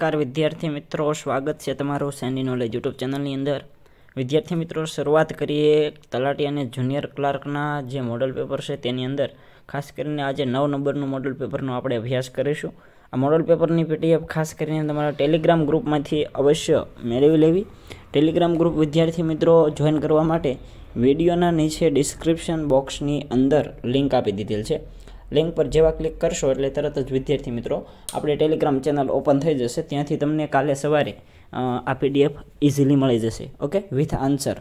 નમસ્કાર વિદ્યાર્થી મિત્રો સ્વાગત છે તમારું સેન્ડી નોલેજ યુટ્યુબ ચેનલની અંદર વિદ્યાર્થી મિત્રો શરૂઆત કરીએ તલાટી અને જુનિયર ક્લાર્કના જે મોડલ પેપર છે તેની અંદર ખાસ કરીને આજે નવ નંબરનું મોડલ પેપરનો આપણે અભ્યાસ કરીશું આ મોડલ પેપરની પીટીએફ ખાસ કરીને તમારા ટેલિગ્રામ ગ્રુપમાંથી અવશ્ય મેળવી લેવી ટેલિગ્રામ ગ્રુપ વિદ્યાર્થી મિત્રો જોઈન કરવા માટે વિડીયોના નીચે ડિસ્ક્રિપ્શન બોક્સની અંદર લિંક આપી દીધેલ છે લિંક પર જેવા ક્લિક કરશો એટલે તરત જ વિદ્યાર્થી મિત્રો આપણે ટેલિગ્રામ ચેનલ ઓપન થઈ જશે ત્યાંથી તમને કાલે સવારે આ પીડીએફ ઇઝીલી મળી જશે ઓકે વિથ આન્સર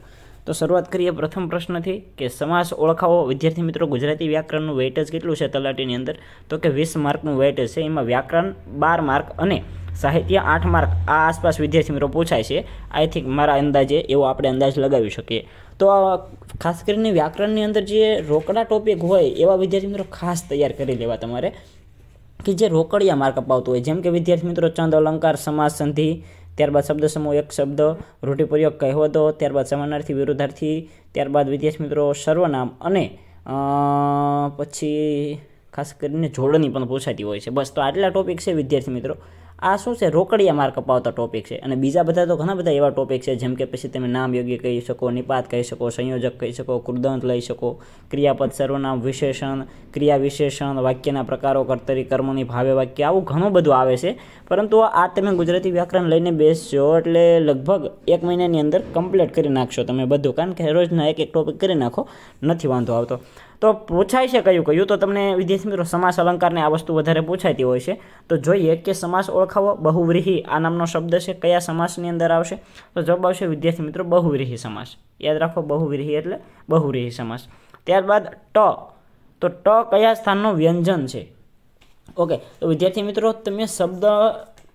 તો શરૂઆત કરીએ પ્રથમ પ્રશ્નથી કે સમાસ ઓળખાવો વિદ્યાર્થી મિત્રો ગુજરાતી વ્યાકરણનું વેઇટેજ કેટલું છે તલાટીની અંદર તો કે વીસ માર્કનું વેઇટેજ છે એમાં વ્યાકરણ બાર માર્ક અને સાહિત્ય આઠ માર્ક આ આસપાસ વિદ્યાર્થી મિત્રો પૂછાય છે આઈ થિંક મારા અંદાજે એવો આપણે અંદાજ લગાવી શકીએ તો ખાસ કરીને વ્યાકરણની અંદર જે રોકડા ટોપિક હોય એવા વિદ્યાર્થી મિત્રો ખાસ તૈયાર કરી લેવા તમારે કે જે રોકડિયા માર્ક અપાવતું હોય જેમ કે વિદ્યાર્થી મિત્રો ચંદ અલંકાર સમાજ સંધિ ત્યારબાદ શબ્દ સમૂહ એક શબ્દ રૂઢિપ્રયોગ કહેવતો ત્યારબાદ સમાનાર્થી વિરુદ્ધાર્થી ત્યારબાદ વિદ્યાર્થી મિત્રો સર્વનામ અને પછી ખાસ કરીને જોડણી પણ પૂછાતી હોય છે બસ તો આટલા ટોપિક છે વિદ્યાર્થી મિત્રો આ શું છે રોકડિયા માર્ક અપાવતા ટોપિક છે અને બીજા બધા તો ઘણા બધા એવા ટોપિક છે જેમ કે પછી તમે નામ યોગ્ય કહી શકો નિપાત કહી શકો સંયોજક કહી શકો કૃદંત લઈ શકો ક્રિયાપદ સર્વનામ વિશેષણ ક્રિયા વિશેષણ વાક્યના પ્રકારો કર્તરી કર્મોની ભાવે વાક્ય આવું ઘણું બધું આવે છે પરંતુ આ તમે ગુજરાતી વ્યાકરણ લઈને બેસજો એટલે લગભગ એક મહિનાની અંદર કમ્પ્લીટ કરી નાખશો તમે બધું કારણ કે રોજના એક એક ટોપિક કરી નાખો નથી વાંધો આવતો તો પૂછાય છે કયું કયું તો તમને વિદ્યાર્થી મિત્રો સમાસ અલંકારને આ વસ્તુ વધારે પૂછાતી હોય છે તો જોઈએ કે સમાસ ઓળખાવો બહુવ્રીહી આ નામનો શબ્દ છે કયા સમાસની અંદર આવશે તો જવાબ આવશે વિદ્યાર્થી મિત્રો બહુવ્રીહી સમાસ યાદ રાખો બહુવ્રીહી એટલે બહુવ્રીહી સમાસ ત્યારબાદ ટ તો ટ કયા સ્થાનનું વ્યંજન છે ઓકે તો વિદ્યાર્થી મિત્રો તમે શબ્દ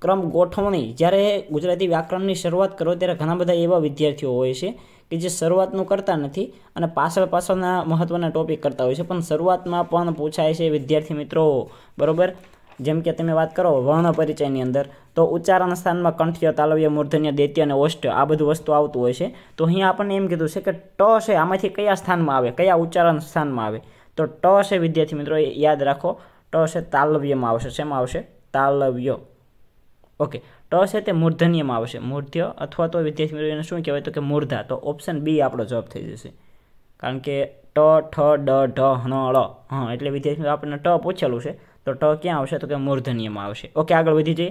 ક્રમ ગોઠવણી જ્યારે ગુજરાતી વ્યાકરણની શરૂઆત કરો ત્યારે ઘણા બધા એવા વિદ્યાર્થીઓ હોય છે કે જે શરૂઆતનું કરતા નથી અને પાછળ પાછળના મહત્ત્વના ટોપિક કરતા હોય છે પણ શરૂઆતમાં પણ પૂછાય છે વિદ્યાર્થી મિત્રો બરાબર જેમ કે તમે વાત કરો વર્ણ પરિચયની અંદર તો ઉચ્ચારણ સ્થાનમાં કંઠ્ય તાલવ્ય મૂર્ધન્ય દૈત્ય અને ઓષ્ટ આ બધું વસ્તુ આવતું હોય છે તો અહીંયા આપણને એમ કીધું છે કે ટ છે આમાંથી કયા સ્થાનમાં આવે કયા ઉચ્ચારણ સ્થાનમાં આવે તો ટ છે વિદ્યાર્થી મિત્રો યાદ રાખો ટ છે તાલવ્યમાં આવશે શેમાં આવશે તાલવ્ય ઓકે ટ છે તે મૂર્ધન્યમાં આવશે મૂર્ધ્ય અથવા તો વિદ્યાર્થી મિત્રો એને શું કહેવાય તો કે મૂર્ધા તો ઓપ્શન બી આપણો જવાબ થઈ જશે કારણ કે ટ ઠ ડ ઢ ણ ળ હ એટલે વિદ્યાર્થી મિત્રો આપણને ટ પૂછેલું છે તો ટ ક્યાં આવશે તો કે મૂર્ધન્યમાં આવશે ઓકે આગળ વધી જઈએ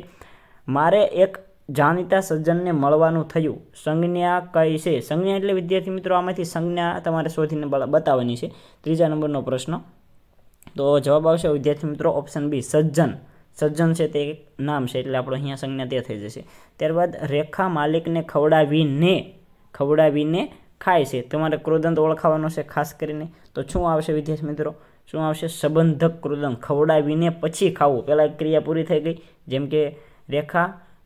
મારે એક જાણીતા સજ્જનને મળવાનું થયું સંજ્ઞા કઈ છે સંજ્ઞા એટલે વિદ્યાર્થી મિત્રો આમાંથી સંજ્ઞા તમારે શોધીને બતાવવાની છે ત્રીજા નંબરનો પ્રશ્ન તો જવાબ આવશે વિદ્યાર્થી મિત્રો ઓપ્શન બી સજ્જન સજ્જન છે તે નામ છે એટલે આપણો અહીંયા સંજ્ઞા તે થઈ જશે ત્યારબાદ રેખા માલિકને ખવડાવીને ખવડાવીને ખાય છે તમારે ક્રોદંત ઓળખાવાનો છે ખાસ કરીને તો શું આવશે વિદ્યાર્થી મિત્રો શું આવશે સંબંધક ક્રોદંત ખવડાવીને પછી ખાવું પહેલાં ક્રિયા પૂરી થઈ ગઈ જેમ કે રેખા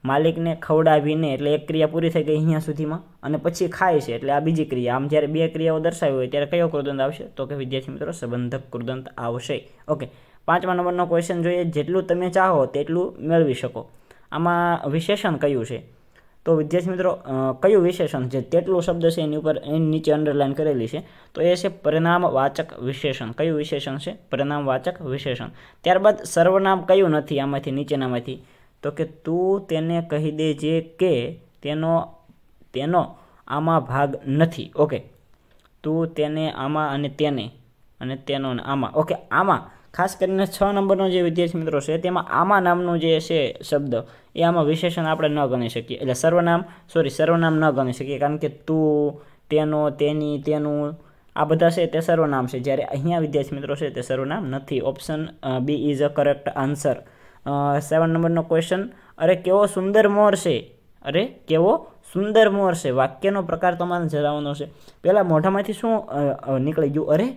માલિકને ખવડાવીને એટલે એક ક્રિયા પૂરી થઈ ગઈ અહીંયા સુધીમાં અને પછી ખાય છે એટલે આ બીજી ક્રિયા આમ જ્યારે બે ક્રિયાઓ દર્શાવી હોય ત્યારે કયો ક્રોદંત આવશે તો કે વિદ્યાર્થી મિત્રો સંબંધક ક્રોદંત આવશે ઓકે પાંચમા નંબરનો ક્વેશ્ચન જોઈએ જેટલું તમે ચાહો તેટલું મેળવી શકો આમાં વિશેષણ કયું છે તો વિદ્યાર્થી મિત્રો કયું વિશેષણ છે તેટલું શબ્દ છે એની ઉપર એની નીચે અંડરલાઇન કરેલી છે તો એ છે પરિણામવાચક વિશેષણ કયું વિશેષણ છે પરિણામવાચક વિશેષણ ત્યારબાદ સર્વનામ કયું નથી આમાંથી નીચેનામાંથી તો કે તું તેને કહી દેજે કે તેનો તેનો આમાં ભાગ નથી ઓકે તું તેને આમાં અને તેને અને તેનો આમાં ઓકે આમાં ખાસ કરીને છ નંબરનો જે વિદ્યાર્થી મિત્રો છે તેમાં આમાં નામનું જે છે શબ્દ એ આમાં વિશેષણ આપણે ન ગણી શકીએ એટલે સર્વનામ સોરી સર્વનામ ન ગણી શકીએ કારણ કે તું તેનો તેની તેનું આ બધા છે તે સર્વનામ છે જ્યારે અહીંયા વિદ્યાર્થી મિત્રો છે તે સર્વનામ નથી option B is a correct answer seven નંબરનો ક્વેશ્ચન અરે કેવો સુંદર મોર છે અરે કેવો સુંદર મોર છે વાક્યનો પ્રકાર તમારે જણાવવાનો છે પહેલાં મોઢામાંથી શું નીકળી ગયું અરે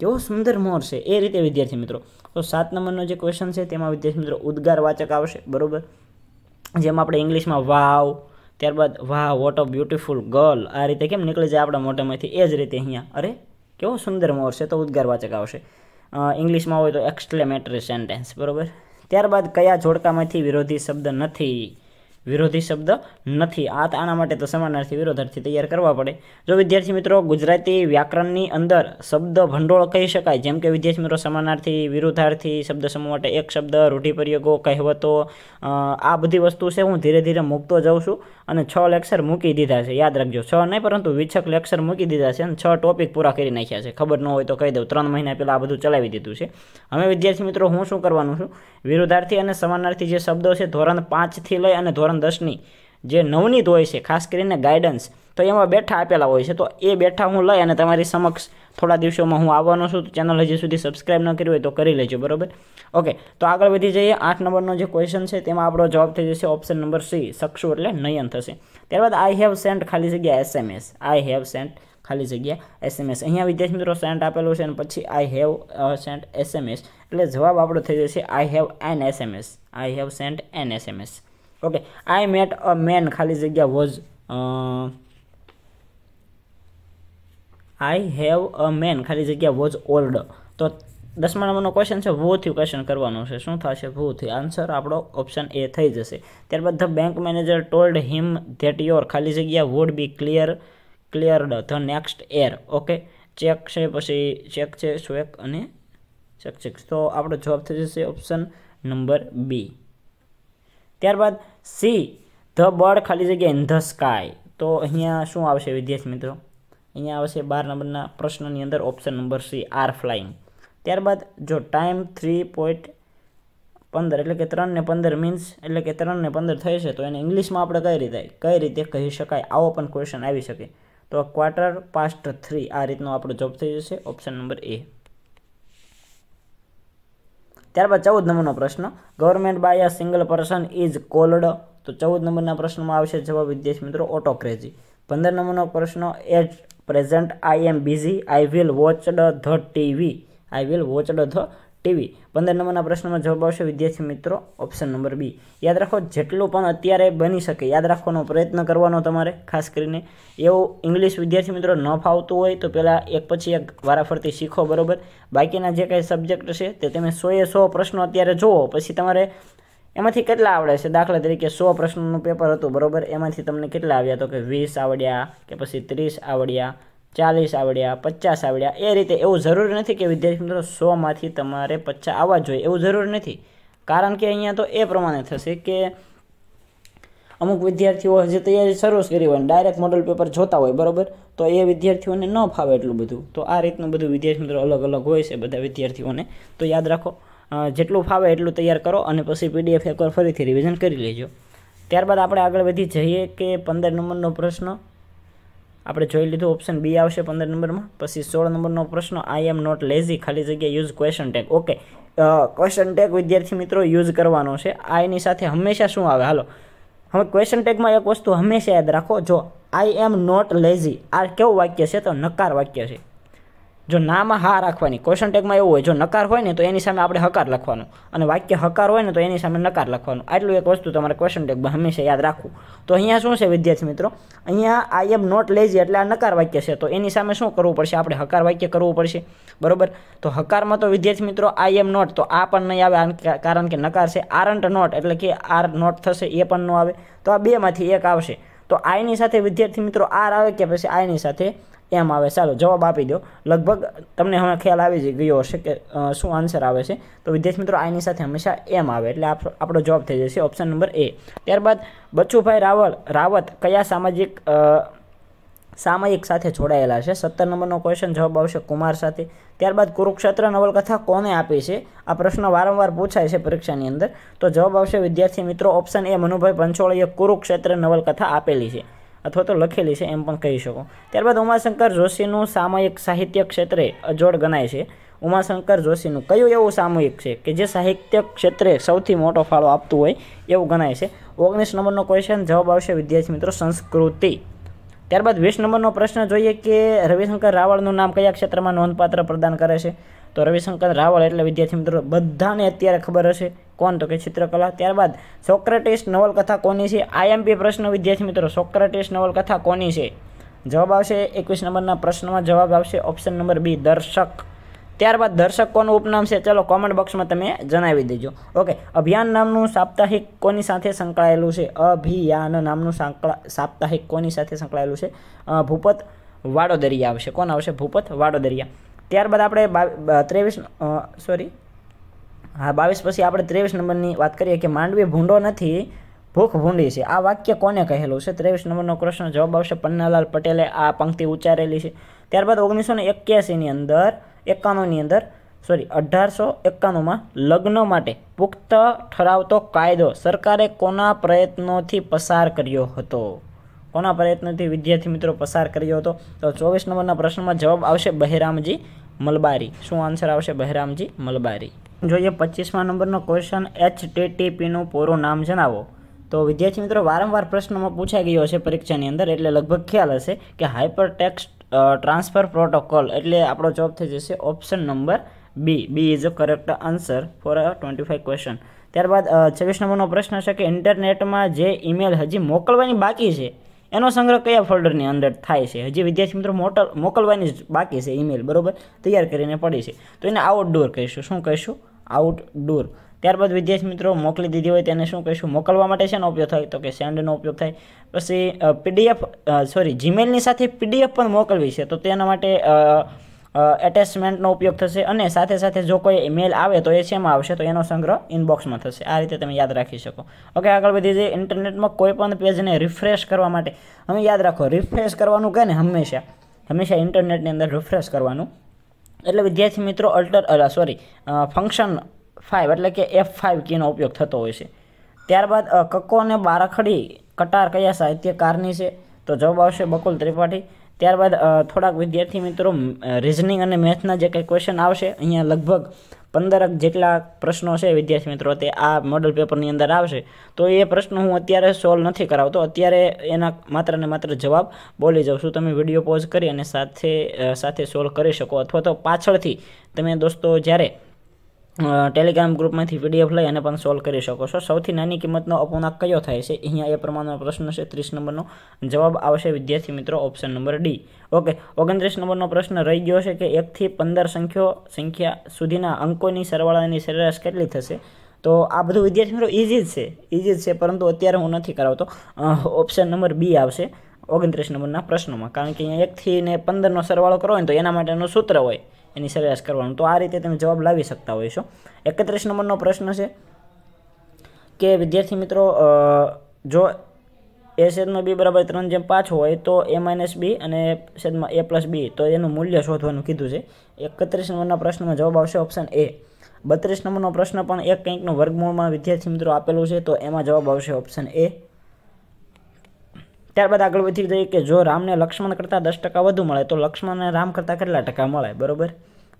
કેવો સુંદર મોર છે એ રીતે વિદ્યાર્થી મિત્રો તો સાત નંબરનો જે ક્વેશ્ચન છે તેમાં વિદ્યાર્થી મિત્રો વાચક આવશે બરાબર જેમ આપણે ઇંગ્લિશમાં વાવ ત્યારબાદ વાહ વોટ અ બ્યુટિફુલ ગર્લ આ રીતે કેમ નીકળી જાય આપણા મોઢામાંથી એ જ રીતે અહીંયા અરે કેવો સુંદર મોર છે તો ઉદ્ગાર વાચક આવશે ઇંગ્લિશમાં હોય તો એક્સક્લેમેટરી સેન્ટેન્સ બરાબર ત્યારબાદ કયા જોડકામાંથી વિરોધી શબ્દ નથી વિરોધી શબ્દ નથી આ આના માટે તો સમાનાર્થી વિરોધાર્થી તૈયાર કરવા પડે જો વિદ્યાર્થી મિત્રો ગુજરાતી વ્યાકરણની અંદર શબ્દ ભંડોળ કહી શકાય જેમ કે વિદ્યાર્થી મિત્રો સમાનાર્થી વિરોધાર્થી શબ્દ સમૂહ માટે એક શબ્દ રૂઢિપ્રયોગો કહેવતો આ બધી વસ્તુ છે હું ધીરે ધીરે મૂકતો જાઉં છું અને છ લેક્ચર મૂકી દીધા છે યાદ રાખજો છ નહીં પરંતુ વિચ્છક લેક્ચર મૂકી દીધા છે અને છ ટોપિક પૂરા કરી નાખ્યા છે ખબર ન હોય તો કહી દઉં ત્રણ મહિના પહેલાં આ બધું ચલાવી દીધું છે હવે વિદ્યાર્થી મિત્રો હું શું કરવાનું છું વિરુદ્ધાર્થી અને સમાનાર્થી જે શબ્દો છે ધોરણ પાંચથી લઈ અને ધોરણ દસની જે નવનીત હોય છે ખાસ કરીને ગાઈડન્સ તો એમાં બેઠા આપેલા હોય છે તો એ બેઠા હું લઈ અને તમારી સમક્ષ થોડા દિવસોમાં હું આવવાનો છું તો ચેનલ હજી સુધી સબસ્ક્રાઈબ ન કરી હોય તો કરી લેજો બરાબર ઓકે તો આગળ વધી જઈએ આઠ નંબરનો જે ક્વેશ્ચન છે તેમાં આપણો જવાબ થઈ જશે ઓપ્શન નંબર સી સક્ષુ એટલે નયન થશે ત્યારબાદ આઈ હેવ સેન્ટ ખાલી જગ્યા એસએમએસ આઈ હેવ સેન્ટ ખાલી જગ્યા એસએમએસ અહીંયા વિદ્યાર્થી મિત્રો સેન્ટ આપેલું છે અને પછી આઈ હેવ સેન્ટ એસએમએસ એટલે જવાબ આપણો થઈ જશે I have an SMS I have sent an SMS okay I met a man ખાલી જગ્યા was I have a man ખાલી જગ્યા વોઝ ઓલ્ડ તો દસમા નંબરનો ક્વેશ્ચન છે ભૂથી ક્વેશ્ચન કરવાનું છે શું થશે ભૂથી આન્સર આપણો ઓપ્શન એ થઈ જશે ત્યારબાદ the bank manager told him that your ખાલી જગ્યા would be clear cleared the next year okay check છે પછી ચેક છે સ્વેક અને ચેક ચેક તો આપણો જવાબ થઈ જશે ઓપ્શન નંબર બી ત્યારબાદ સી ધ બર્ડ ખાલી જગ્યા ઇન ધ સ્કાય તો અહીંયા શું આવશે વિદ્યાર્થી મિત્રો અહીંયા આવશે બાર નંબરના પ્રશ્નની અંદર option number C are flying ત્યારબાદ જો ટાઈમ થ્રી પોઈન્ટ પંદર એટલે કે ત્રણને પંદર મીન્સ એટલે કે ત્રણને પંદર થઈ છે તો એને ઇંગ્લિશમાં આપણે કઈ રીતે કઈ રીતે કહી શકાય આવો પણ ક્વેશ્ચન આવી શકે તો ક્વાર્ટર પાસ્ટ થ્રી આ રીતનો આપણો જોબ થઈ જશે ઓપ્શન નંબર એ ત્યારબાદ ચૌદ નંબરનો પ્રશ્ન government by a single person is called તો ચૌદ નંબરના પ્રશ્નમાં આવશે જવાબ વિદ્યાર્થી મિત્રો ઓટોક્રેજી પંદર નંબરનો પ્રશ્ન at present I am busy I will watch the the TV I will watch the the TV પંદર નંબરના પ્રશ્નમાં જવાબ આવશે વિદ્યાર્થી મિત્રો ઓપ્શન નંબર બી યાદ રાખો જેટલું પણ અત્યારે બની શકે યાદ રાખવાનો પ્રયત્ન કરવાનો તમારે ખાસ કરીને એવું ઇંગ્લિશ વિદ્યાર્થી મિત્રો ન ફાવતું હોય તો પહેલાં એક પછી એક વારાફરતી શીખો બરાબર બાકીના જે કાંઈ સબ્જેક્ટ છે તે તમે સોએ સો પ્રશ્નો અત્યારે જુઓ પછી તમારે એમાંથી કેટલા આવડે છે દાખલા તરીકે સો પ્રશ્નોનું પેપર હતું બરાબર એમાંથી તમને કેટલા આવ્યા તો કે વીસ આવડ્યા કે પછી ત્રીસ આવડ્યા ચાલીસ આવડ્યા પચાસ આવડ્યા એ રીતે એવું જરૂરી નથી કે વિદ્યાર્થી મિત્રો સોમાંથી તમારે પચાસ આવવા જોઈએ એવું જરૂરી નથી કારણ કે અહીંયા તો એ પ્રમાણે થશે કે અમુક વિદ્યાર્થીઓ જે તૈયારી શરૂ કરી હોય ડાયરેક્ટ મોડલ પેપર જોતા હોય બરાબર તો એ વિદ્યાર્થીઓને ન ફાવે એટલું બધું તો આ રીતનું બધું વિદ્યાર્થી મિત્રો અલગ અલગ હોય છે બધા વિદ્યાર્થીઓને તો યાદ રાખો જેટલું ફાવે એટલું તૈયાર કરો અને પછી પીડીએફ એકવાર ફરીથી રિવિઝન કરી લેજો ત્યારબાદ આપણે આગળ વધી જઈએ કે પંદર નંબરનો પ્રશ્ન આપણે જોઈ લીધું ઓપ્શન બી આવશે પંદર નંબરમાં પછી સોળ નંબરનો પ્રશ્ન આઈ એમ નોટ લેઝી ખાલી જગ્યા use question tag okay question tag વિદ્યાર્થી મિત્રો યુઝ કરવાનો છે આ એની સાથે હંમેશા શું આવે હાલો હવે ક્વેશ્ચન ટેગમાં એક વસ્તુ હંમેશા યાદ રાખો જો આઈ એમ નોટ લેઝી આ કેવું વાક્ય છે તો નકાર વાક્ય છે જો નામાં હા રાખવાની ક્વેશ્ચન ટેગમાં એવું હોય જો નકાર હોય ને તો એની સામે આપણે હકાર લખવાનો અને વાક્ય હકાર હોય ને તો એની સામે નકાર લખવાનો આટલું એક વસ્તુ તમારે ક્વેશ્ચન ટેગમાં હંમેશા યાદ રાખવું તો અહીંયા શું છે વિદ્યાર્થી મિત્રો અહીંયા આઈ એમ નોટ લેઝી એટલે આ નકાર વાક્ય છે તો એની સામે શું કરવું પડશે આપણે હકાર વાક્ય કરવું પડશે બરોબર તો હકારમાં તો વિદ્યાર્થી મિત્રો આઈ એમ નોટ તો આ પણ નહીં આવે કારણ કે નકાર છે આરન્ટ નોટ એટલે કે આર નોટ થશે એ પણ ન આવે તો આ બેમાંથી એક આવશે તો આઈની સાથે વિદ્યાર્થી મિત્રો આર આવે કે પછી આઈની સાથે એમ આવે ચાલો જવાબ આપી દો લગભગ તમને હવે ખ્યાલ આવી જ ગયો હશે કે શું આન્સર આવે છે તો વિદ્યાર્થી મિત્રો આની સાથે હંમેશા એમ આવે એટલે આપણો જવાબ થઈ જશે ઓપ્શન નંબર એ ત્યારબાદ બચ્ચુભાઈ રાવલ રાવત કયા સામાજિક સામયિક સાથે જોડાયેલા છે સત્તર નંબરનો ક્વેશ્ચન જવાબ આવશે કુમાર સાથે ત્યારબાદ કુરુક્ષેત્ર નવલકથા કોને આપી છે આ પ્રશ્ન વારંવાર પૂછાય છે પરીક્ષાની અંદર તો જવાબ આવશે વિદ્યાર્થી મિત્રો ઓપ્શન એ મનુભાઈ પંચોળીએ કુરુક્ષેત્ર નવલકથા આપેલી છે અથવા તો લખેલી છે એમ પણ કહી શકો ત્યારબાદ ઉમાશંકર જોશીનું સામયિક સાહિત્ય ક્ષેત્રે અજોડ ગણાય છે ઉમાશંકર જોશીનું કયું એવું સામૂહિક છે કે જે સાહિત્ય ક્ષેત્રે સૌથી મોટો ફાળો આપતું હોય એવું ગણાય છે ઓગણીસ નંબરનો ક્વેશ્ચન જવાબ આવશે વિદ્યાર્થી મિત્રો સંસ્કૃતિ ત્યારબાદ વીસ નંબરનો પ્રશ્ન જોઈએ કે રવિશંકર રાવળનું નામ કયા ક્ષેત્રમાં નોંધપાત્ર પ્રદાન કરે છે તો રવિશંકર રાવળ એટલે વિદ્યાર્થી મિત્રો બધાને અત્યારે ખબર હશે કોણ તો કે ચિત્રકલા ત્યારબાદ સોક્રેટિસ નવલકથા કોની છે આઈએમપી પ્રશ્ન વિદ્યાર્થી મિત્રો સોક્રેટિસ નવલકથા કોની છે જવાબ આવશે એકવીસ નંબરના પ્રશ્નમાં જવાબ આવશે ઓપ્શન નંબર બી દર્શક ત્યારબાદ દર્શક કોનું ઉપનામ છે ચલો કોમેન્ટ બોક્સમાં તમે જણાવી દેજો ઓકે અભિયાન નામનું સાપ્તાહિક કોની સાથે સંકળાયેલું છે અભિયાન નામનું સાપ્તાહિક કોની સાથે સંકળાયેલું છે ભૂપત વાડોદરિયા આવશે કોણ આવશે ભૂપત વાડોદરિયા ત્યારબાદ આપણે ત્રેવીસ સોરી હા બાવીસ પછી આપણે ત્રેવીસ નંબરની વાત કરીએ કે માંડવી ભૂંડો નથી ભૂખ ભૂંડી છે આ વાક્ય કોને કહેલું છે ત્રેવીસ નંબરનો પ્રશ્ન જવાબ આવશે પન્નાલાલ પટેલે આ પંક્તિ ઉચ્ચારેલી છે ત્યારબાદ ઓગણીસો ને એક્યાસીની અંદર એકાણુંની અંદર સોરી અઢારસો એકાણુંમાં લગ્ન માટે પુખ્ત ઠરાવતો કાયદો સરકારે કોના પ્રયત્નોથી પસાર કર્યો હતો કોના પ્રયત્નોથી વિદ્યાર્થી મિત્રો પસાર કર્યો હતો તો ચોવીસ નંબરના પ્રશ્નમાં જવાબ આવશે બહેરામજી મલબારી શું આન્સર આવશે બહેરામજી મલબારી જોઈએ પચીસમા નંબરનો ક્વેશ્ચન એચટીટીપીનું પૂરું નામ જણાવો તો વિદ્યાર્થી મિત્રો વારંવાર પ્રશ્નોમાં પૂછાઈ ગયો છે પરીક્ષાની અંદર એટલે લગભગ ખ્યાલ હશે કે હાઇપર ટેક્સ્ટ ટ્રાન્સફર પ્રોટોકોલ એટલે આપણો જોબ થઈ જશે option number B B is a correct answer for a twenty five question ત્યારબાદ છવ્વીસ નંબરનો પ્રશ્ન છે કે ઇન્ટરનેટમાં જે ઈમેલ હજી મોકલવાની બાકી છે એનો સંગ્રહ કયા ફોલ્ડરની અંદર થાય છે હજી વિદ્યાર્થી મિત્રો મોટલ મોકલવાની બાકી છે ઈમેલ બરાબર તૈયાર કરીને પડી છે તો એને આઉટડોર કહીશું શું કહીશું આઉટડોર ત્યારબાદ વિદેશ મિત્રો મોકલી દીધી હોય તેને શું કહીશું મોકલવા માટે શેનો ઉપયોગ થાય તો કે સેન્ડનો ઉપયોગ થાય પછી પીડીએફ સોરી જીમેલની સાથે પીડીએફ પણ મોકલવી છે તો તેના માટે એટેચમેન્ટનો ઉપયોગ થશે અને સાથે સાથે જો કોઈ મેલ આવે તો એ શેમાં આવશે તો એનો સંગ્રહ ઇનબોક્સમાં થશે આ રીતે તમે યાદ રાખી શકો ઓકે આગળ વધી જે ઇન્ટરનેટમાં કોઈ પણ પેજને રિફ્રેશ કરવા માટે અમે યાદ રાખો રિફ્રેશ કરવાનું કહે ને હંમેશા હંમેશા ઇન્ટરનેટની અંદર રિફ્રેશ કરવાનું એટલે વિદ્યાર્થી મિત્રો અલ્ટર સોરી ફંક્શન ફાઇવ એટલે કે એફ ફાઇવ કીનો ઉપયોગ થતો હોય છે ત્યારબાદ કક્કો અને બારાખડી કટાર કયા સાહિત્યકારની છે તો જવાબ આવશે બકુલ ત્રિપાઠી ત્યારબાદ થોડાક વિદ્યાર્થી મિત્રો રિઝનિંગ અને મેથના જે કંઈ ક્વેશ્ચન આવશે અહીંયા લગભગ પંદરક જેટલા પ્રશ્નો છે વિદ્યાર્થી મિત્રો તે આ મોડલ પેપરની અંદર આવશે તો એ પ્રશ્ન હું અત્યારે સોલ્વ નથી કરાવતો અત્યારે એના માત્ર ને માત્ર જવાબ બોલી જાઉં છું તમે વિડીયો પોઝ કરી અને સાથે સાથે સોલ્વ કરી શકો અથવા તો પાછળથી તમે દોસ્તો જ્યારે ટેલિગ્રામ ગ્રુપમાંથી પીડીએફ લઈ અને પણ સોલ્વ કરી શકો છો સૌથી નાની કિંમતનો અપૂર્ણાંક કયો થાય છે અહીંયા એ પ્રમાણનો પ્રશ્ન છે ત્રીસ નંબરનો જવાબ આવશે વિદ્યાર્થી મિત્રો ઓપ્શન નંબર ડી ઓકે ઓગણત્રીસ નંબરનો પ્રશ્ન રહી ગયો છે કે એકથી પંદર સંખ્યો સંખ્યા સુધીના અંકોની સરવાળાની સરેરાશ કેટલી થશે તો આ બધું વિદ્યાર્થી મિત્રો ઇઝી જ છે ઇઝી જ છે પરંતુ અત્યારે હું નથી કરાવતો ઓપ્શન નંબર બી આવશે ઓગણત્રીસ નંબરના પ્રશ્નોમાં કારણ કે અહીંયા એકથી ને પંદરનો સરવાળો કરો હોય ને તો એના માટેનું સૂત્ર હોય એની સરેરાશ કરવાનું તો આ રીતે તમે જવાબ લાવી શકતા હોય છો એકત્રીસ નંબરનો પ્રશ્ન છે કે વિદ્યાર્થી મિત્રો જો એ છેદમાં બી બરાબર ત્રણ જેમ પાંચ હોય તો એ માઇનસ બી અને સેદમાં એ પ્લસ બી તો એનું મૂલ્ય શોધવાનું કીધું છે એકત્રીસ નંબરના પ્રશ્નમાં જવાબ આવશે ઓપ્શન એ બત્રીસ નંબરનો પ્રશ્ન પણ એક કંઈકનો વર્ગમૂળમાં વિદ્યાર્થી મિત્રો આપેલું છે તો એમાં જવાબ આવશે ઓપ્શન એ ત્યારબાદ આગળ વધી જઈએ કે જો રામને લક્ષ્મણ કરતાં દસ ટકા વધુ મળે તો લક્ષ્મણને રામ કરતાં કેટલા ટકા મળે બરાબર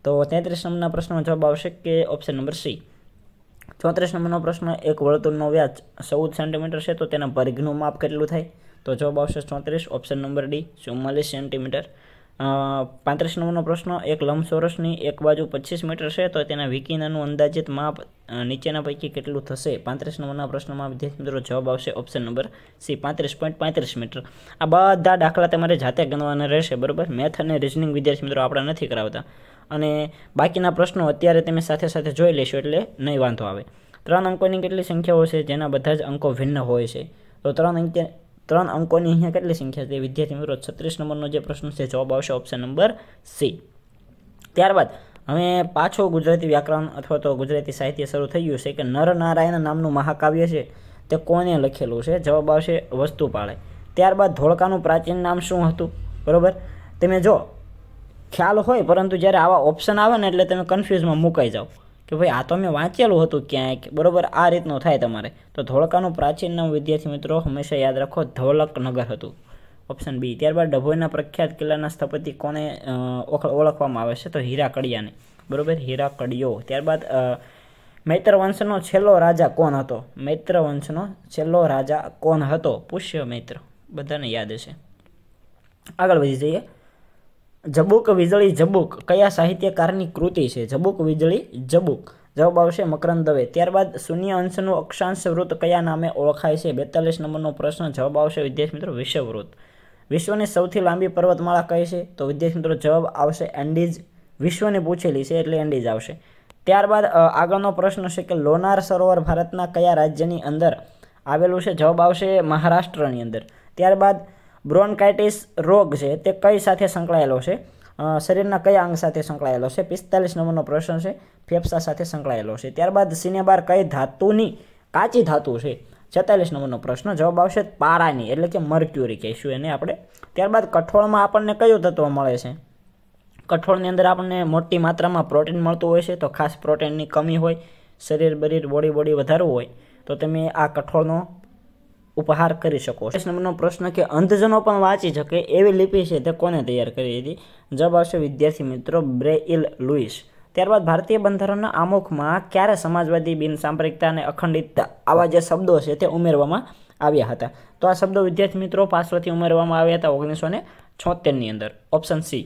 તો તેત્રીસ નંબરના પ્રશ્નનો જવાબ આવશે કે ઓપ્શન નંબર સી ચોત્રીસ નંબરનો પ્રશ્ન એક વર્તુળનો વ્યાજ ચૌદ સેન્ટીમીટર છે તો તેના પરિઘનું માપ કેટલું થાય તો જવાબ આવશે ચોત્રીસ ઓપ્શન નંબર ડી ચુમ્માલીસ સેન્ટીમીટર પાંત્રીસ નંબરનો પ્રશ્ન એક લંબચોરસની એક બાજુ પચીસ મીટર છે તો તેના વિકિનાનું અંદાજિત માપ નીચેના પૈકી કેટલું થશે પાંત્રીસ નંબરના પ્રશ્નમાં વિદ્યાર્થી મિત્રો જવાબ આવશે ઓપ્શન નંબર સી પાંત્રીસ પોઈન્ટ પાંત્રીસ મીટર આ બધા દાખલા તમારે જાતે ગણવાના રહેશે બરાબર મેથ અને રિઝનિંગ વિદ્યાર્થી મિત્રો આપણે નથી કરાવતા અને બાકીના પ્રશ્નો અત્યારે તમે સાથે સાથે જોઈ લેશો એટલે નહીં વાંધો આવે ત્રણ અંકોની કેટલી સંખ્યાઓ છે જેના બધા જ અંકો ભિન્ન હોય છે તો ત્રણ અંક ત્રણ અંકોની અહીંયા કેટલી સંખ્યા છે વિદ્યાર્થી મિત્રો છત્રીસ નંબરનો જે પ્રશ્ન છે જવાબ આવશે ઓપ્શન નંબર સી ત્યારબાદ હવે પાછો ગુજરાતી વ્યાકરણ અથવા તો ગુજરાતી સાહિત્ય શરૂ થઈ ગયું છે કે નરનારાયણ નામનું મહાકાવ્ય છે તે કોને લખેલું છે જવાબ આવશે વસ્તુપાળે ત્યારબાદ ધોળકાનું પ્રાચીન નામ શું હતું બરાબર તમે જો ખ્યાલ હોય પરંતુ જ્યારે આવા ઓપ્શન આવે ને એટલે તમે કન્ફ્યુઝમાં મુકાઈ જાઓ કે ભાઈ આ તો મેં વાંચેલું હતું ક્યાંક બરાબર આ રીતનું થાય તમારે તો ધોળકાનું પ્રાચીન નામ વિદ્યાર્થી મિત્રો હંમેશા યાદ રાખો નગર હતું ઓપ્શન બી ત્યારબાદ ડભોઈના પ્રખ્યાત કિલ્લાના સ્થપતિ કોને ઓળખવામાં આવે છે તો હીરા કડિયાને બરાબર હીરા કડિયો ત્યારબાદ મૈત્ર વંશનો છેલ્લો રાજા કોણ હતો મૈત્ર વંશનો છેલ્લો રાજા કોણ હતો પુષ્ય મૈત્ર બધાને યાદ છે આગળ વધી જઈએ જબુક વીજળી જબુક કયા સાહિત્યકારની કૃતિ છે જબુક વીજળી જબુક જવાબ આવશે મકરંદ દવે ત્યારબાદ શૂન્ય અંશનું અક્ષાંશ વૃત્ત કયા નામે ઓળખાય છે બેતાલીસ નંબરનો પ્રશ્ન જવાબ આવશે વિદ્યાર્થી મિત્રો વિશ્વવૃત્ત વિશ્વની સૌથી લાંબી પર્વતમાળા કહે છે તો વિદ્યાર્થી મિત્રો જવાબ આવશે એન્ડીઝ વિશ્વને પૂછેલી છે એટલે એન્ડીઝ આવશે ત્યારબાદ આગળનો પ્રશ્ન છે કે લોનાર સરોવર ભારતના કયા રાજ્યની અંદર આવેલું છે જવાબ આવશે મહારાષ્ટ્રની અંદર ત્યારબાદ બ્રોન્કાઇટિસ રોગ છે તે કઈ સાથે સંકળાયેલો છે શરીરના કયા અંગ સાથે સંકળાયેલો છે પિસ્તાલીસ નંબરનો પ્રશ્ન છે ફેફસા સાથે સંકળાયેલો છે ત્યારબાદ સિનેબાર કઈ ધાતુની કાચી ધાતુ છે છેતાલીસ નંબરનો પ્રશ્ન જવાબ આવશે પારાની એટલે કે મર્ક્યુરી કહીશું એને આપણે ત્યારબાદ કઠોળમાં આપણને કયું તત્વ મળે છે કઠોળની અંદર આપણને મોટી માત્રામાં પ્રોટીન મળતું હોય છે તો ખાસ પ્રોટીનની કમી હોય શરીર બરીર બોડી બોડી વધારવું હોય તો તમે આ કઠોળનો ઉપહાર કરી શકો છો નંબરનો પ્રશ્ન કે અંધજનો પણ વાંચી શકે એવી લિપિ છે તે કોને તૈયાર કરી હતી જવાબ આવશે વિદ્યાર્થી મિત્રો બ્રેઇલ લુઈસ ત્યારબાદ ભારતીય બંધારણના આમુખમાં ક્યારે સમાજવાદી બિનસાંપ્રિકતા અને અખંડિતતા આવા જે શબ્દો છે તે ઉમેરવામાં આવ્યા હતા તો આ શબ્દો વિદ્યાર્થી મિત્રો પાછળથી ઉમેરવામાં આવ્યા હતા ઓગણીસો ને છોતેરની અંદર ઓપ્શન સી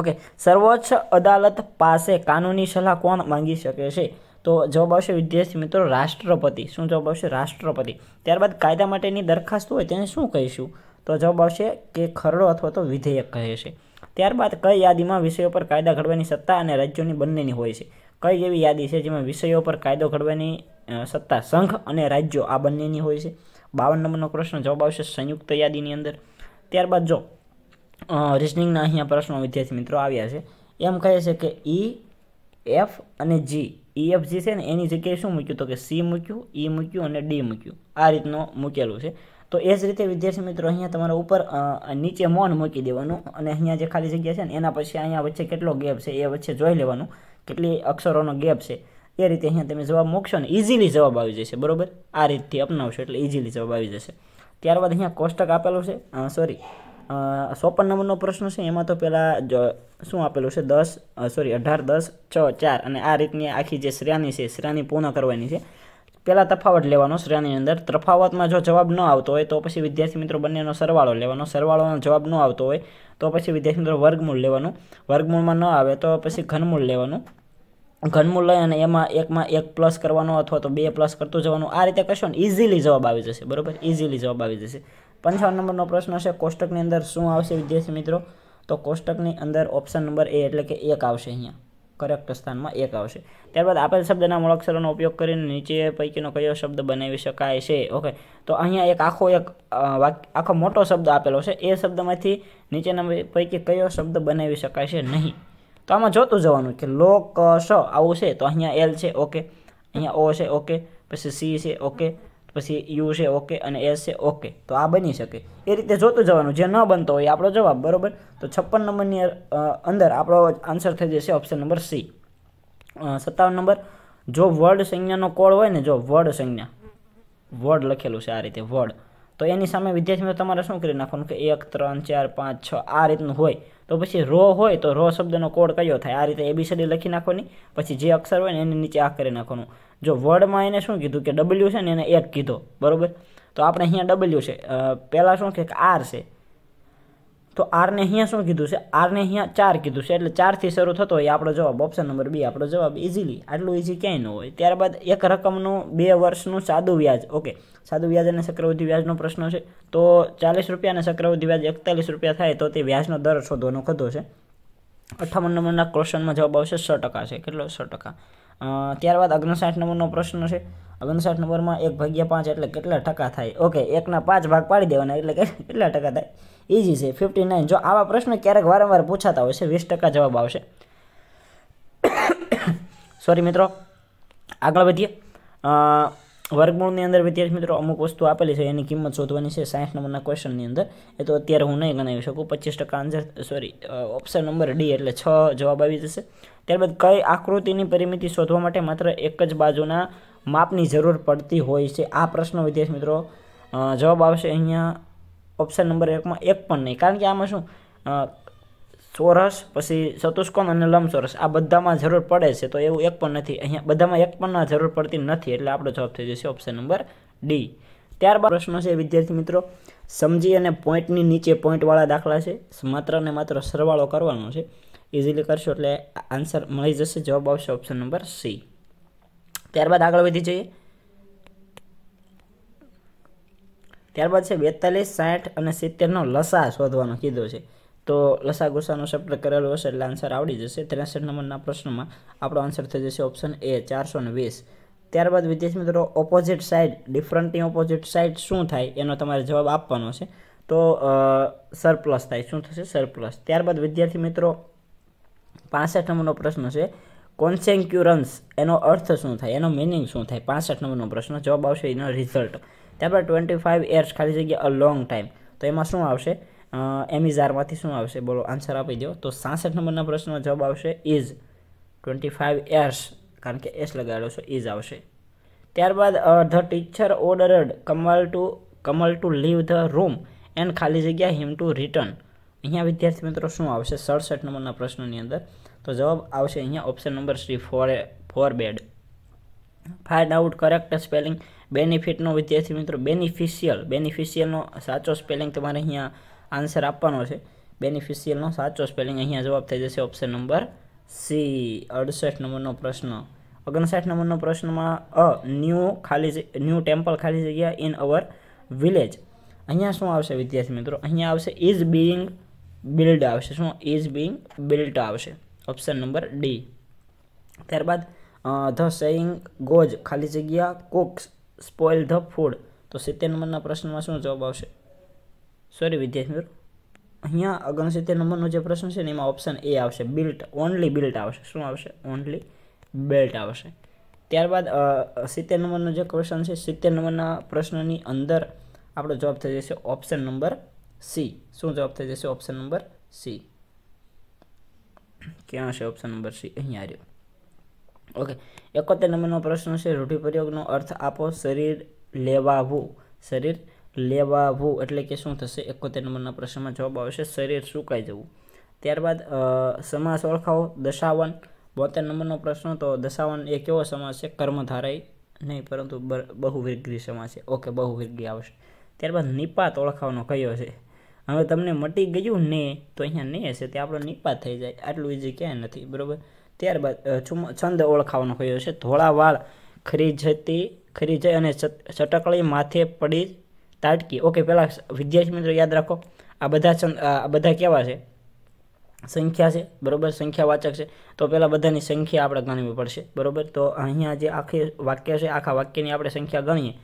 ઓકે સર્વોચ્ચ અદાલત પાસે કાનૂની સલાહ કોણ માંગી શકે છે તો જવાબ આવશે વિદ્યાર્થી મિત્રો રાષ્ટ્રપતિ શું જવાબ આવશે રાષ્ટ્રપતિ ત્યારબાદ કાયદા માટેની દરખાસ્ત હોય તેને શું કહીશું તો જવાબ આવશે કે ખરડો અથવા તો વિધેયક કહે છે ત્યારબાદ કઈ યાદીમાં વિષયો પર કાયદા ઘડવાની સત્તા અને રાજ્યોની બંનેની હોય છે કઈ એવી યાદી છે જેમાં વિષયો પર કાયદો ઘડવાની સત્તા સંઘ અને રાજ્યો આ બંનેની હોય છે બાવન નંબરનો પ્રશ્ન જવાબ આવશે સંયુક્ત યાદીની અંદર ત્યારબાદ જો રિઝનિંગના અહીંયા પ્રશ્નો વિદ્યાર્થી મિત્રો આવ્યા છે એમ કહે છે કે ઈ એફ અને જી ઈ એફ જી છે ને એની જગ્યાએ શું મૂક્યું તો કે સી મૂક્યું ઈ e મૂક્યું અને ડી મૂક્યું આ રીતનું મૂકેલું છે તો એ જ રીતે વિદ્યાર્થી મિત્રો અહીંયા તમારા ઉપર નીચે મોન મૂકી દેવાનું અને અહીંયા જે ખાલી જગ્યા છે ને એના પછી અહીંયા વચ્ચે કેટલો ગેપ છે એ વચ્ચે જોઈ લેવાનું કેટલી અક્ષરોનો ગેપ છે એ રીતે અહીંયા તમે જવાબ મૂકશો ને ઇઝીલી જવાબ આવી જશે બરાબર આ રીતથી અપનાવશો એટલે ઇઝીલી જવાબ આવી જશે ત્યારબાદ અહીંયા કોષ્ટક આપેલું છે સોરી સોપન નંબરનો પ્રશ્ન છે એમાં તો પહેલાં શું આપેલું છે દસ સોરી અઢાર દસ છ ચાર અને આ રીતની આખી જે શ્રેયાની છે શ્રેયાની પૂર્ણ કરવાની છે પહેલાં તફાવત લેવાનો શ્રેયાની અંદર તફાવતમાં જો જવાબ ન આવતો હોય તો પછી વિદ્યાર્થી મિત્રો બંનેનો સરવાળો લેવાનો સરવાળોનો જવાબ ન આવતો હોય તો પછી વિદ્યાર્થી મિત્રો વર્ગમૂળ લેવાનું વર્ગમૂળમાં ન આવે તો પછી ઘનમૂળ લેવાનું ઘનમૂળ લઈ અને એમાં એકમાં એક પ્લસ કરવાનો અથવા તો બે પ્લસ કરતું જવાનું આ રીતે કશો ને ઇઝીલી જવાબ આવી જશે બરાબર ઇઝીલી જવાબ આવી જશે પંચાવન નંબરનો પ્રશ્ન છે કોષ્ટકની અંદર શું આવશે વિદ્યાર્થી મિત્રો તો કોષ્ટકની અંદર ઓપ્શન નંબર એ એટલે કે એક આવશે અહીંયા કરેક્ટ સ્થાનમાં એક આવશે ત્યારબાદ આપેલ શબ્દના મૂળાક્ષરોનો ઉપયોગ કરીને નીચે પૈકીનો કયો શબ્દ બનાવી શકાય છે ઓકે તો અહીંયા એક આખો એક વાક્ય આખો મોટો શબ્દ આપેલો છે એ શબ્દમાંથી નીચેના પૈકી કયો શબ્દ બનાવી શકાય છે નહીં તો આમાં જોતું જવાનું કે લોક સ આવું છે તો અહીંયા એલ છે ઓકે અહીંયા ઓ છે ઓકે પછી સી છે ઓકે પછી યુ છે ઓકે અને એસ છે ઓકે તો આ બની શકે એ રીતે જોતું જવાનું જે ન બનતો હોય આપણો જવાબ બરાબર તો છપ્પન નંબરની અંદર આપણો આન્સર થઈ જશે ઓપ્શન નંબર સી સત્તાવન નંબર જો વર્ડ સંજ્ઞાનો કોડ હોય ને જો વર્ડ સંજ્ઞા વર્ડ લખેલું છે આ રીતે વર્ડ તો એની સામે વિદ્યાર્થીઓ તમારે શું કરી નાખવાનું કે એક ત્રણ ચાર પાંચ છ આ રીતનું હોય તો પછી રો હોય તો રો શબ્દનો કોડ કયો થાય આ રીતે એબીસીડી લખી નાખવાની પછી જે અક્ષર હોય ને એની નીચે આ કરી નાખવાનું જો વર્ડમાં એને શું કીધું કે ડબલ્યુ છે ને એને એક કીધો બરાબર તો આપણે અહીંયા ડબલ્યુ છે પહેલાં શું કે આર છે તો આરને અહીંયા શું કીધું છે આરને અહીંયા ચાર કીધું છે એટલે ચારથી શરૂ થતો હોય આપણો જવાબ ઓપ્શન નંબર બી આપણો જવાબ ઇઝીલી આટલું ઇઝી ક્યાંય ન હોય ત્યારબાદ એક રકમનું બે વર્ષનું સાદું વ્યાજ ઓકે સાદું વ્યાજ અને ચક્રવૃદ્ધિ વ્યાજનો પ્રશ્ન છે તો ચાલીસ રૂપિયા અને ચક્રવૃદ્ધિ વ્યાજ એકતાલીસ રૂપિયા થાય તો તે વ્યાજનો દર શોધવાનો કદો છે અઠ્ઠાવન નંબરના ક્વેશ્ચનમાં જવાબ આવશે સો ટકા છે કેટલો સો ટકા ત્યારબાદ અગ્નસાઠ નંબરનો પ્રશ્ન છે અગ્નસાઠ નંબરમાં એક ભાગ્યા પાંચ એટલે કેટલા ટકા થાય ઓકે એકના પાંચ ભાગ પાડી દેવાના એટલે કેટલા ટકા થાય ઇઝી છે ફિફ્ટી નાઇન જો આવા પ્રશ્ન ક્યારેક વારંવાર પૂછાતા હોય છે વીસ ટકા જવાબ આવશે સોરી મિત્રો આગળ વધીએ વર્ગમૂળની અંદર વિદ્યાર્થી મિત્રો અમુક વસ્તુ આપેલી છે એની કિંમત શોધવાની છે સાઠ નંબરના ક્વેશ્ચનની અંદર એ તો અત્યારે હું નહીં ગણાવી શકું પચીસ ટકા answer sorry option number D એટલે છ જવાબ આવી જશે ત્યારબાદ કઈ આકૃતિની પરિમિતિ શોધવા માટે માત્ર એક જ બાજુના માપની જરૂર પડતી હોય છે આ પ્રશ્ન વિદ્યાર્થી મિત્રો જવાબ આવશે અહીંયા ઓપ્શન નંબર એકમાં એક પણ નહીં કારણ કે આમાં શું ચોરસ પછી ચતુષ્કોણ અને લંબચોરસ આ બધામાં જરૂર પડે છે તો એવું એક પણ નથી અહીંયા બધામાં એક પણ જરૂર પડતી નથી એટલે આપણો જવાબ થઈ જશે ઓપ્શન નંબર ડી ત્યારબાદ પ્રશ્નો છે વિદ્યાર્થી મિત્રો સમજી અને પોઈન્ટની નીચે પોઈન્ટવાળા દાખલા છે માત્ર ને માત્ર સરવાળો કરવાનો છે ઇઝીલી કરશો એટલે આન્સર મળી જશે જવાબ આવશે ઓપ્શન નંબર સી ત્યારબાદ આગળ વધી જઈએ ત્યારબાદ છે બેતાલીસ સાઠ અને સિત્તેરનો લસા શોધવાનો કીધો છે તો લસા ગુસાનો શબ્દ કરેલો હશે એટલે આન્સર આવડી જશે ત્રેસઠ નંબરના પ્રશ્નમાં આપણો આન્સર થઈ જશે ઓપ્શન એ ચારસો ને વીસ ત્યારબાદ વિદ્યાર્થી મિત્રો ઓપોઝિટ સાઇડ ડિફરન્ટની ઓપોઝિટ સાઇડ શું થાય એનો તમારે જવાબ આપવાનો છે તો સરપ્લસ થાય શું થશે સરપ્લસ ત્યારબાદ વિદ્યાર્થી મિત્રો પાસઠ નંબરનો પ્રશ્ન છે કોન્સેન્ક્યુરન્સ એનો અર્થ શું થાય એનો મિનિંગ શું થાય પાસઠ નંબરનો પ્રશ્ન જવાબ આવશે એનો રિઝલ્ટ ત્યારબાદ ટ્વેન્ટી ફાઇવ એર્સ ખાલી જગ્યા અ લોંગ ટાઈમ તો એમાં શું આવશે એમિઝારમાંથી શું આવશે બોલો આન્સર આપી દો તો સાસઠ નંબરના પ્રશ્નનો જવાબ આવશે ઇઝ ટ્વેન્ટી ફાઇવ એર્સ કારણ કે એસ લગાડ્યો છો ઇઝ આવશે ત્યારબાદ the teacher ordered Kamal to Kamal to leave the room and ખાલી જગ્યા હિમ ટુ રિટર્ન અહીંયા વિદ્યાર્થી મિત્રો શું આવશે સડસઠ નંબરના પ્રશ્નની અંદર તો જવાબ આવશે અહીંયા option number C four four bed find out correct spelling બેનિફિટનો વિદ્યાર્થી મિત્રો બેનિફિશિયલ બેનિફિશિયલનો સાચો સ્પેલિંગ તમારે અહીંયા આન્સર આપવાનો છે બેનિફિશિયલનો સાચો સ્પેલિંગ અહીંયા જવાબ થઈ જશે ઓપ્શન નંબર સી અડસઠ નંબરનો પ્રશ્ન ઓગણસાઠ નંબરનો પ્રશ્નમાં અ ન્યૂ ખાલી ન્યૂ ટેમ્પલ ખાલી જગ્યા ઇન અવર વિલેજ અહીંયા શું આવશે વિદ્યાર્થી મિત્રો અહીંયા આવશે ઇઝ બિંગ બિલ્ડ આવશે શું ઇઝ બિંગ બિલ્ટ આવશે ઓપ્શન નંબર ડી ત્યારબાદ ધ સેઇંગ ગોજ ખાલી જગ્યા કોક્સ સ્પોઇલ ધ ફૂડ તો સિત્તેર નંબરના પ્રશ્નમાં શું જવાબ આવશે સોરી વિદ્યાર્થી મિત્રો અહીંયા ઓગણસિત્તેર નંબરનો જે પ્રશ્ન છે ને એમાં ઓપ્શન એ આવશે બિલ્ટ ઓનલી બિલ્ટ આવશે શું આવશે ઓનલી બેલ્ટ આવશે ત્યારબાદ સિત્તેર નંબરનો જે ક્વેશ્ચન છે સિત્તેર નંબરના પ્રશ્નની અંદર આપણો જવાબ થઈ જશે ઓપ્શન નંબર સી શું જવાબ થઈ જશે ઓપ્શન નંબર સી ક્યાં છે ઓપ્શન નંબર સી અહીંયા રહ્યો ઓકે એકોતેર નંબરનો પ્રશ્ન છે રૂઢિપ્રયોગનો અર્થ આપો શરીર લેવાવું શરીર લેવાવું એટલે કે શું થશે એકોતેર નંબરના પ્રશ્નમાં જવાબ આવશે શરીર સુકાઈ જવું ત્યારબાદ સમાસ ઓળખાવો દશાવન બોતેર નંબરનો પ્રશ્ન તો દશાવન એ કેવો સમાસ છે કર્મધારાય નહીં પરંતુ બહુવિર્ગી સમાસ છે ઓકે બહુવિર્ગી આવશે ત્યારબાદ નિપાત ઓળખાવાનો કયો છે હવે તમને મટી ગયું ને તો અહીંયા નહીં હશે તે આપણો નિપાત થઈ જાય આટલું ઈજી ક્યાંય નથી બરાબર ત્યારબાદ છંદ ઓળખાવાનો કયો છે ધોળાવાળ ખરી જતી ખરી જાય અને ચટકળી માથે પડી તાટકી ઓકે પહેલાં વિદ્યાર્થી મિત્રો યાદ રાખો આ બધા આ બધા કેવા છે સંખ્યા છે બરાબર સંખ્યાવાચક છે તો પહેલાં બધાની સંખ્યા આપણે ગણવી પડશે બરાબર તો અહીંયા જે આખી વાક્ય છે આખા વાક્યની આપણે સંખ્યા ગણીએ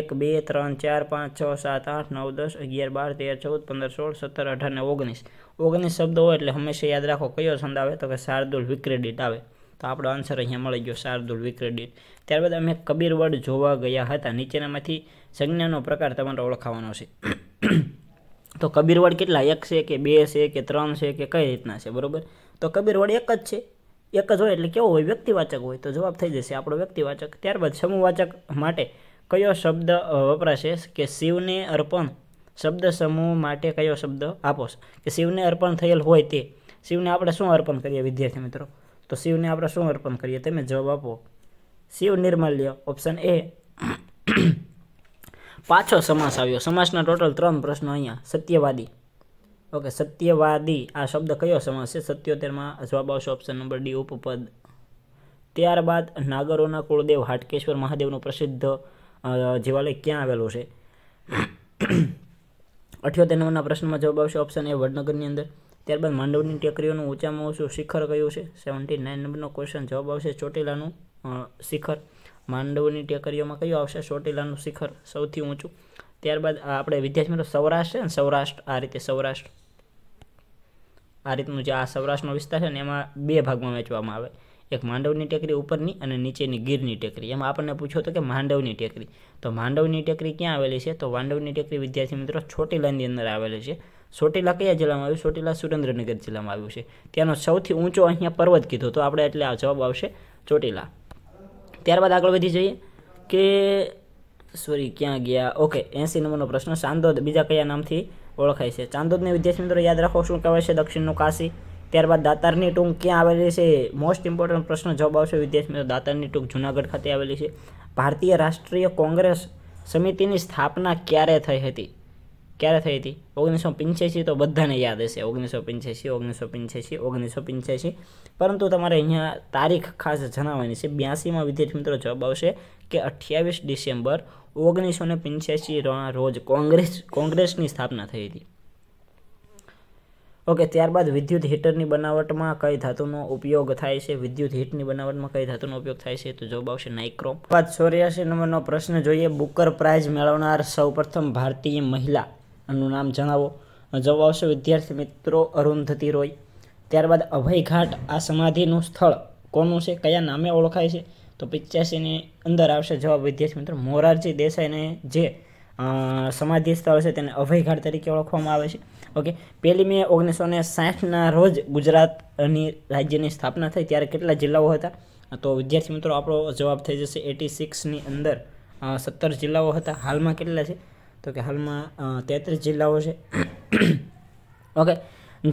એક બે ત્રણ ચાર પાંચ છ સાત આઠ નવ દસ અગિયાર બાર તેર ચૌદ પંદર સોળ સત્તર અઢાર ને ઓગણીસ ઓગણીસ શબ્દો હોય એટલે હંમેશા યાદ રાખો કયો છંદ આવે તો કે શાર્દુલ વિક્રેડિટ આવે તો આપણો આન્સર અહીંયા મળી ગયો શાર્દુલ વિક્રેડિટ ત્યારબાદ અમે કબીર વર્ડ જોવા ગયા હતા નીચેનામાંથી સંજ્ઞાનો પ્રકાર તમારે ઓળખાવાનો છે તો કબીરવડ કેટલા એક છે કે બે છે કે ત્રણ છે કે કઈ રીતના છે બરાબર તો કબીરવડ એક જ છે એક જ હોય એટલે કેવો હોય વ્યક્તિવાચક હોય તો જવાબ થઈ જશે આપણો વ્યક્તિવાચક ત્યારબાદ સમૂહવાચક માટે કયો શબ્દ વપરાશે કે શિવને અર્પણ શબ્દ સમૂહ માટે કયો શબ્દ આપો કે શિવને અર્પણ થયેલ હોય તે શિવને આપણે શું અર્પણ કરીએ વિદ્યાર્થી મિત્રો તો શિવને આપણે શું અર્પણ કરીએ તમે જવાબ આપો શિવ નિર્માલ્ય ઓપ્શન એ પાછો સમાસ આવ્યો સમાસના ટોટલ ત્રણ પ્રશ્નો અહીંયા સત્યવાદી ઓકે સત્યવાદી આ શબ્દ કયો સમાસ છે સત્યોતેરમાં જવાબ આવશે ઓપ્શન નંબર ડી ઉપપદ ત્યારબાદ નાગરોના કુળદેવ હાટકેશ્વર મહાદેવનું પ્રસિદ્ધ જીવાલય ક્યાં આવેલું છે અઠ્યોતેર નંબરના પ્રશ્નમાં જવાબ આવશે ઓપ્શન એ વડનગરની અંદર ત્યારબાદ માંડવની ટેકરીઓનું ઊંચામાં ઊંચું શિખર કયું છે સેવન્ટી નાઇન નંબરનો ક્વેશ્ચન જવાબ આવશે ચોટીલાનું શિખર માંડવની ટેકરીઓમાં કયું આવશે ચોટીલાનું શિખર સૌથી ઊંચું ત્યારબાદ આપણે વિદ્યાર્થી મિત્રો સૌરાષ્ટ્ર છે ને સૌરાષ્ટ્ર આ રીતે સૌરાષ્ટ્ર આ રીતનું જે આ સૌરાષ્ટ્રનો વિસ્તાર છે ને એમાં બે ભાગમાં વહેંચવામાં આવે એક માંડવની ટેકરી ઉપરની અને નીચેની ગીરની ટેકરી એમાં આપણને પૂછ્યો હતો કે માંડવની ટેકરી તો માંડવની ટેકરી ક્યાં આવેલી છે તો માંડવની ટેકરી વિદ્યાર્થી મિત્રો ચોટીલાની અંદર આવેલી છે ચોટીલા કયા જિલ્લામાં આવ્યું ચોટીલા સુરેન્દ્રનગર જિલ્લામાં આવ્યું છે ત્યાંનો સૌથી ઊંચો અહીંયા પર્વત કીધો તો આપણે એટલે આ જવાબ આવશે ચોટીલા ત્યારબાદ આગળ વધી જઈએ કે સોરી ક્યાં ગયા ઓકે એંસી નંબરનો પ્રશ્ન ચાંદોદ બીજા કયા નામથી ઓળખાય છે ચાંદોદને વિદ્યાર્થી મિત્રો યાદ રાખો શું કહેવાય છે દક્ષિણનું કાશી ત્યારબાદ દાતારની ટૂંક ક્યાં આવેલી છે મોસ્ટ ઇમ્પોર્ટન્ટ પ્રશ્ન જવાબ આવશે વિદ્યાર્થી મિત્રો દાતારની ટૂંક જૂનાગઢ ખાતે આવેલી છે ભારતીય રાષ્ટ્રીય કોંગ્રેસ સમિતિની સ્થાપના ક્યારે થઈ હતી ક્યારે થઈ હતી ઓગણીસો પંચ્યાસી તો બધાને યાદ હશે ઓગણીસો પંચ્યાસી ઓગણીસો પંચ્યાસી ઓગણીસો પંચ્યાસી પરંતુ તમારે અહીંયા તારીખ ખાસ જણાવવાની છે બ્યાસીમાં વિદ્યાર્થી મિત્રો જવાબ આવશે કે અઠ્યાવીસ ડિસેમ્બર ઓગણીસો ને પંચ્યાસી રોજ કોંગ્રેસ કોંગ્રેસની સ્થાપના થઈ હતી ઓકે ત્યારબાદ વિદ્યુત હીટરની બનાવટમાં કઈ ધાતુનો ઉપયોગ થાય છે વિદ્યુત હીટની બનાવટમાં કઈ ધાતુનો ઉપયોગ થાય છે તો જવાબ આવશે નાઇક્રોમ બાદ ચોર્યાસી નંબરનો પ્રશ્ન જોઈએ બુકર પ્રાઇઝ મેળવનાર સૌપ્રથમ ભારતીય મહિલા નું નામ જણાવો જવાબ આવશે વિદ્યાર્થી મિત્રો અરુંધતી રોય ત્યારબાદ અભયઘાટ આ સમાધિનું સ્થળ કોનું છે કયા નામે ઓળખાય છે તો પિચ્યાસીની અંદર આવશે જવાબ વિદ્યાર્થી મિત્રો મોરારજી દેસાઈને જે સમાધિ સ્થળ છે તેને અભયઘાટ તરીકે ઓળખવામાં આવે છે ઓકે પહેલી મે ઓગણીસો ને સાઠના રોજ ગુજરાતની રાજ્યની સ્થાપના થઈ ત્યારે કેટલા જિલ્લાઓ હતા તો વિદ્યાર્થી મિત્રો આપણો જવાબ થઈ જશે એટી સિક્સની અંદર સત્તર જિલ્લાઓ હતા હાલમાં કેટલા છે તો કે હાલમાં તેત્રીસ જિલ્લાઓ છે ઓકે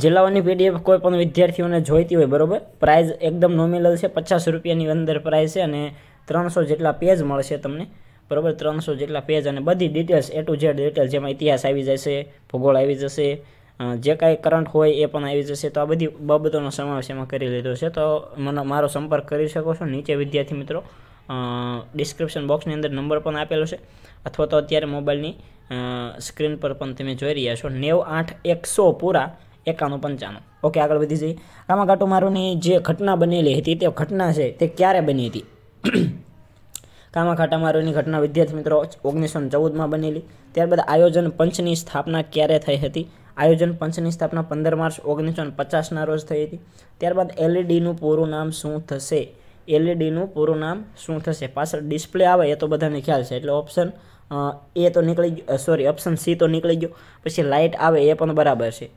જિલ્લાઓની પીડીએફ કોઈ પણ વિદ્યાર્થીઓને જોઈતી હોય બરાબર પ્રાઇઝ એકદમ નોમિનલ છે પચાસ રૂપિયાની અંદર પ્રાઇઝ છે અને ત્રણસો જેટલા પેજ મળશે તમને બરાબર ત્રણસો જેટલા પેજ અને બધી details A to Z details જેમાં ઇતિહાસ આવી જશે ભૂગોળ આવી જશે જે કાંઈ કરંટ હોય એ પણ આવી જશે તો આ બધી બાબતોનો સમાવેશ એમાં કરી લીધો છે તો મને મારો સંપર્ક કરી શકો છો નીચે વિદ્યાર્થી મિત્રો ડિસ્ક્રિપ્શન બોક્સની અંદર નંબર પણ આપેલો છે અથવા તો અત્યારે મોબાઈલની સ્ક્રીન પર પણ તમે જોઈ રહ્યા છો નેવ આઠ એકસો પૂરા એકાણું પંચાણું ઓકે આગળ વધી જઈએ કામાકાટો મારોની જે ઘટના બનેલી હતી તે ઘટના છે તે ક્યારે બની હતી કામાખાટા મારોની ઘટના વિદ્યાર્થી મિત્રો ઓગણીસો ચૌદમાં બનેલી ત્યારબાદ આયોજન પંચની સ્થાપના ક્યારે થઈ હતી આયોજન પંચની સ્થાપના પંદર માર્ચ ઓગણીસો પચાસના રોજ થઈ હતી ત્યારબાદ એલઈડીનું પૂરું નામ શું થશે એલઈડીનું પૂરું નામ શું થશે પાછળ ડિસ્પ્લે આવે એ તો બધાને ખ્યાલ છે એટલે ઓપ્શન એ તો નીકળી ગયો સોરી ઓપ્શન સી તો નીકળી ગયો પછી લાઇટ આવે એ પણ બરાબર છે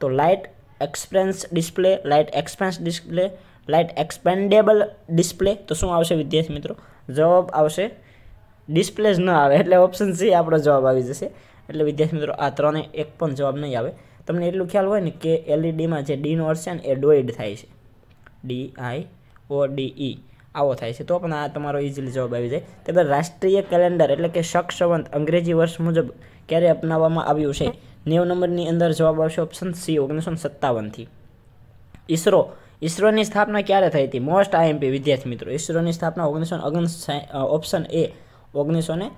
તો light expense display light expense display light expendable display તો શું આવશે વિદ્યાર્થી મિત્રો જવાબ આવશે ડિસ્પ્લે જ ન આવે એટલે ઓપ્શન સી આપણો જવાબ આવી જશે એટલે વિદ્યાર્થી મિત્રો આ ત્રણે એક પણ જવાબ નહીં આવે તમને એટલું ખ્યાલ હોય ને કે એલઈડીમાં e જે ડીનો અર્થ છે ને એ ડોઇડ થાય છે D I O D E આવો થાય છે તો પણ આ તમારો ઇઝીલી જવાબ આવી જાય ત્યારબાદ રાષ્ટ્રીય કેલેન્ડર એટલે કે શક સંવંત અંગ્રેજી વર્ષ મુજબ ક્યારે અપનાવવામાં આવ્યું છે નેવ નંબરની અંદર જવાબ આવશે ઓપ્શન સી ઓગણીસો સત્તાવનથી ઈસરો ઈસરોની સ્થાપના ક્યારે થઈ હતી મોસ્ટ આઈએમપી વિદ્યાર્થી મિત્રો ઈસરોની સ્થાપના ઓગણીસો ઓગણ ઓપ્શન એ ઓગણીસો ને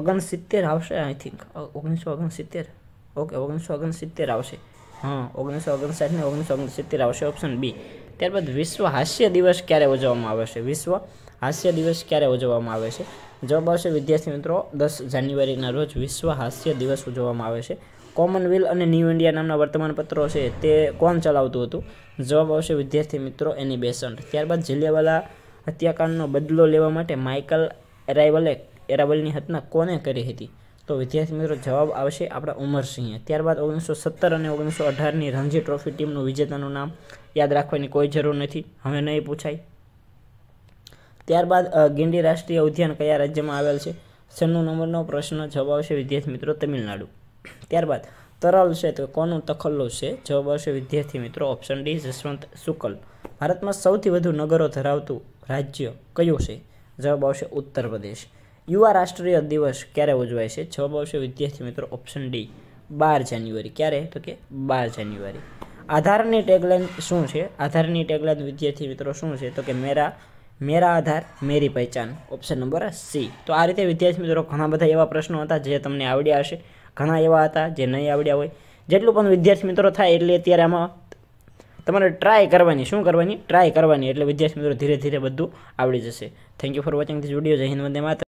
ઓગણસિત્તેર આવશે આઈ થિંક ઓગણીસો ઓગણસિત્તેર ઓકે ઓગણીસો ઓગણસિત્તેર આવશે હા ઓગણીસો ઓગણસાઠ ને ઓગણીસો ઓગણસિત્તેર આવશે ઓપ્શન બી ત્યારબાદ વિશ્વ હાસ્ય દિવસ ક્યારે ઉજવવામાં આવે છે વિશ્વ હાસ્ય દિવસ ક્યારે ઉજવવામાં આવે છે જવાબ આવશે વિદ્યાર્થી મિત્રો દસ જાન્યુઆરીના રોજ વિશ્વ હાસ્ય દિવસ ઉજવવામાં આવે છે કોમનવેલ્થ અને ન્યૂ ઇન્ડિયા નામના વર્તમાનપત્રો છે તે કોણ ચલાવતું હતું જવાબ આવશે વિદ્યાર્થી મિત્રો એની બેસન્ટ ત્યારબાદ જલિયાવાલા હત્યાકાંડનો બદલો લેવા માટે માઇકલ એરાઇવલે એરાવલની હત્યા કોને કરી હતી તો વિદ્યાર્થી મિત્રો જવાબ આવશે આપણા ઉમરસિંહે ત્યારબાદ ઓગણીસો સત્તર અને ઓગણીસો અઢારની રણજી ટ્રોફી ટીમનું વિજેતાનું નામ યાદ રાખવાની કોઈ જરૂર નથી હવે નહીં પૂછાય ત્યારબાદ ગિંડી રાષ્ટ્રીય ઉદ્યાન કયા રાજ્યમાં આવેલ છે છન્નું નંબરનો પ્રશ્ન જવાબ આવશે વિદ્યાર્થી મિત્રો તમિલનાડુ ત્યારબાદ તરલ છે તો કોનું તખલ્લો છે જવાબ આવશે વિદ્યાર્થી મિત્રો ઓપ્શન ડી જસવંત શુકલ ભારતમાં સૌથી વધુ નગરો ધરાવતું રાજ્ય કયું છે જવાબ આવશે ઉત્તર પ્રદેશ યુવા રાષ્ટ્રીય દિવસ ક્યારે ઉજવાય છે જવાબ આવશે વિદ્યાર્થી મિત્રો ઓપ્શન ડી બાર જાન્યુઆરી ક્યારે તો કે બાર જાન્યુઆરી આધારની ટેગલાઇન શું છે આધારની ટેગલાઇન વિદ્યાર્થી મિત્રો શું છે તો કે મેરા મેરા આધાર મેરી પહેચાન ઓપ્શન નંબર સી તો આ રીતે વિદ્યાર્થી મિત્રો ઘણા બધા એવા પ્રશ્નો હતા જે તમને આવડ્યા હશે ઘણા એવા હતા જે નહીં આવડ્યા હોય જેટલું પણ વિદ્યાર્થી મિત્રો થાય એટલે અત્યારે આમાં તમારે ટ્રાય કરવાની શું કરવાની ટ્રાય કરવાની એટલે વિદ્યાર્થી મિત્રો ધીરે ધીરે બધું આવડી જશે thank you for watching this video જય હિન્દ વંદે માતા